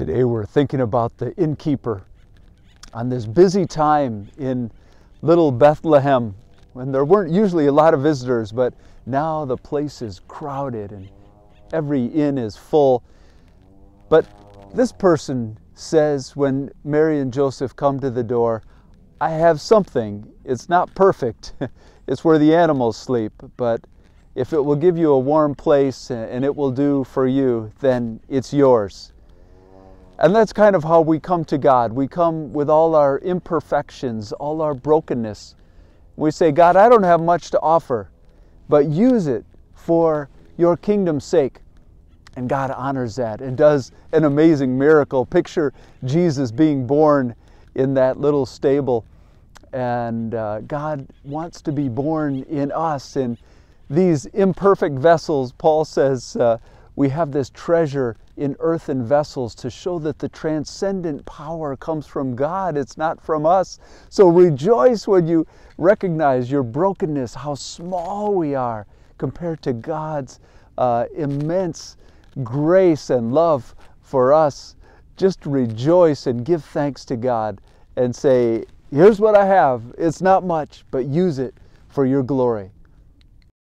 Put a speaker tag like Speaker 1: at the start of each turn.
Speaker 1: Today we're thinking about the innkeeper. On this busy time in little Bethlehem, when there weren't usually a lot of visitors, but now the place is crowded and every inn is full. But this person says when Mary and Joseph come to the door, I have something. It's not perfect. it's where the animals sleep, but if it will give you a warm place and it will do for you, then it's yours. And that's kind of how we come to God. We come with all our imperfections, all our brokenness. We say, God, I don't have much to offer, but use it for your kingdom's sake. And God honors that and does an amazing miracle. Picture Jesus being born in that little stable. And uh, God wants to be born in us. in these imperfect vessels, Paul says, uh, we have this treasure in earthen vessels to show that the transcendent power comes from God. It's not from us. So rejoice when you recognize your brokenness, how small we are compared to God's uh, immense grace and love for us. Just rejoice and give thanks to God and say, Here's what I have. It's not much, but use it for your glory.